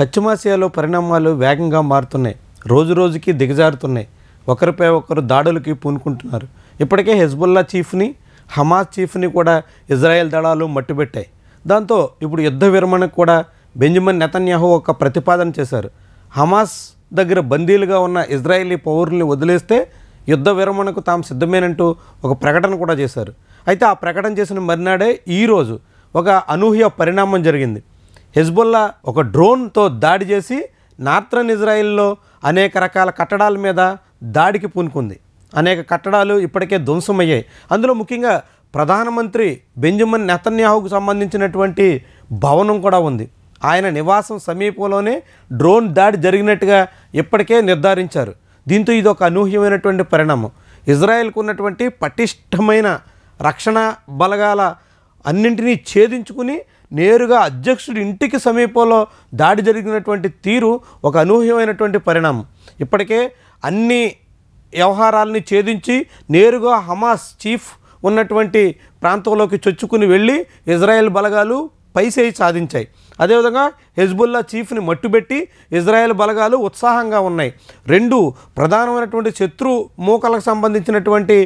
పశ్చిమాసియాలో పరిణామాలు వేగంగా మారుతున్నాయి రోజు రోజుకి దిగజారుతున్నాయి ఒకరిపై ఒకరు దాడులకి పూనుకుంటున్నారు ఇప్పటికే హెజ్బుల్లా చీఫ్ని హమాస్ చీఫ్ని కూడా ఇజ్రాయెల్ దళాలు మట్టుబెట్టాయి దాంతో ఇప్పుడు యుద్ధ విరమణకు కూడా బెంజమిన్ నెతన్యాహు ఒక ప్రతిపాదన చేశారు హమాస్ దగ్గర బందీలుగా ఉన్న ఇజ్రాయేలీ పౌరుల్ని వదిలేస్తే యుద్ధ విరమణకు తాము సిద్ధమేనంటూ ఒక ప్రకటన కూడా చేశారు అయితే ఆ ప్రకటన చేసిన మర్నాడే ఈరోజు ఒక అనూహ్య పరిణామం జరిగింది హెజ్బుల్లా ఒక డ్రోన్తో దాడి చేసి నార్త్రన్ ఇజ్రాయిల్లో అనేక రకాల కట్టడాల మీద దాడికి పూనుకుంది అనేక కట్టడాలు ఇప్పటికే ధ్వంసమయ్యాయి అందులో ముఖ్యంగా ప్రధానమంత్రి బెంజమిన్ నెతన్యాహుకు సంబంధించినటువంటి భవనం కూడా ఉంది ఆయన నివాసం సమీపంలోనే డ్రోన్ దాడి జరిగినట్టుగా ఇప్పటికే నిర్ధారించారు దీంతో ఇది ఒక అనూహ్యమైనటువంటి పరిణామం ఇజ్రాయెల్కు ఉన్నటువంటి పటిష్టమైన రక్షణ బలగాల అన్నింటినీ ఛేదించుకుని నేరుగా అధ్యక్షుడి ఇంటికి సమీపంలో దాడి జరిగినటువంటి తీరు ఒక అనూహ్యమైనటువంటి పరిణామం ఇప్పటికే అన్ని వ్యవహారాలని ఛేదించి నేరుగా హమాస్ చీఫ్ ఉన్నటువంటి ప్రాంతంలోకి చొచ్చుకుని వెళ్ళి ఇజ్రాయెల్ బలగాలు పైసేయి సాధించాయి అదేవిధంగా హెజ్బుల్లా చీఫ్ని మట్టుబెట్టి ఇజ్రాయెల్ బలగాలు ఉత్సాహంగా ఉన్నాయి రెండు ప్రధానమైనటువంటి శత్రు మూకలకు సంబంధించినటువంటి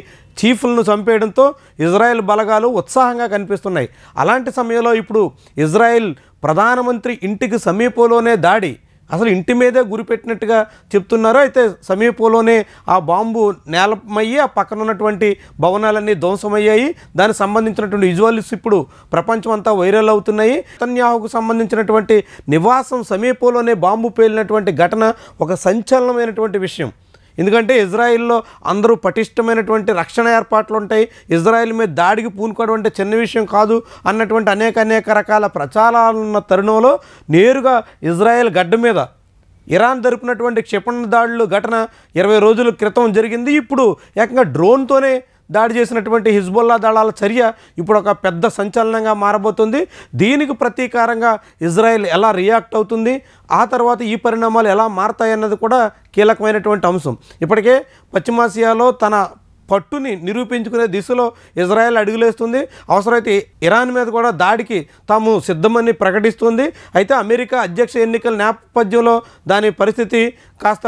చీఫ్లను చంపేయడంతో ఇజ్రాయెల్ బలగాలు ఉత్సాహంగా కనిపిస్తున్నాయి అలాంటి సమయంలో ఇప్పుడు ఇజ్రాయెల్ ప్రధానమంత్రి ఇంటికి సమీపంలోనే దాడి అసలు ఇంటి మీదే గురిపెట్టినట్టుగా చెప్తున్నారు అయితే సమీపంలోనే ఆ బాంబు నేలమయ్యి ఆ పక్కన ఉన్నటువంటి భవనాలన్నీ ధ్వంసమయ్యాయి దానికి సంబంధించినటువంటి విజువల్స్ ఇప్పుడు ప్రపంచం అంతా వైరల్ అవుతున్నాయి తన్యాహుకు సంబంధించినటువంటి నివాసం సమీపంలోనే బాంబు పేలినటువంటి ఘటన ఒక సంచలనమైనటువంటి విషయం ఎందుకంటే ఇజ్రాయిల్లో అందరూ పటిష్టమైనటువంటి రక్షణ ఏర్పాట్లు ఉంటాయి ఇజ్రాయిల్ మీద దాడికి పూనుకోవడం చిన్న విషయం కాదు అన్నటువంటి అనేక అనేక రకాల ప్రచారాలున్న తరుణంలో నేరుగా ఇజ్రాయెల్ గడ్డ మీద ఇరాన్ జరిపినటువంటి క్షిపణి దాడులు ఘటన ఇరవై రోజుల క్రితం జరిగింది ఇప్పుడు ఏకంగా డ్రోన్తోనే దాడి చేసినటువంటి హిజ్బుల్లా దళాల చర్య ఇప్పుడు ఒక పెద్ద సంచలనంగా మారబోతుంది దీనికి ప్రతీకారంగా ఇజ్రాయెల్ ఎలా రియాక్ట్ అవుతుంది ఆ తర్వాత ఈ పరిణామాలు ఎలా మారతాయన్నది కూడా కీలకమైనటువంటి అంశం ఇప్పటికే పశ్చిమాసియాలో తన పట్టుని నిరూపించుకునే దిశలో ఇజ్రాయెల్ అడుగులేస్తుంది అవసరమైతే ఇరాన్ మీద కూడా దాడికి తాము సిద్ధమని ప్రకటిస్తుంది అయితే అమెరికా అధ్యక్ష ఎన్నికల నేపథ్యంలో దాని పరిస్థితి కాస్త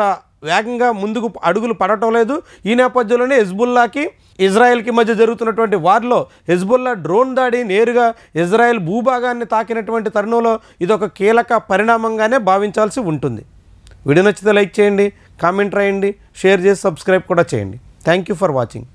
వేగంగా ముందుకు అడుగులు పడటం లేదు ఈ నేపథ్యంలోనే హెజ్బుల్లాకి ఇజ్రాయెల్కి మధ్య జరుగుతున్నటువంటి వార్లో హెజ్బుల్లా డ్రోన్ దాడి నేరుగా ఇజ్రాయెల్ భూభాగాన్ని తాకినటువంటి తరుణంలో ఇదొక కీలక పరిణామంగానే భావించాల్సి ఉంటుంది వీడియో నచ్చితే లైక్ చేయండి కామెంట్ రాయండి షేర్ చేసి సబ్స్క్రైబ్ కూడా చేయండి థ్యాంక్ యూ ఫర్ వాచింగ్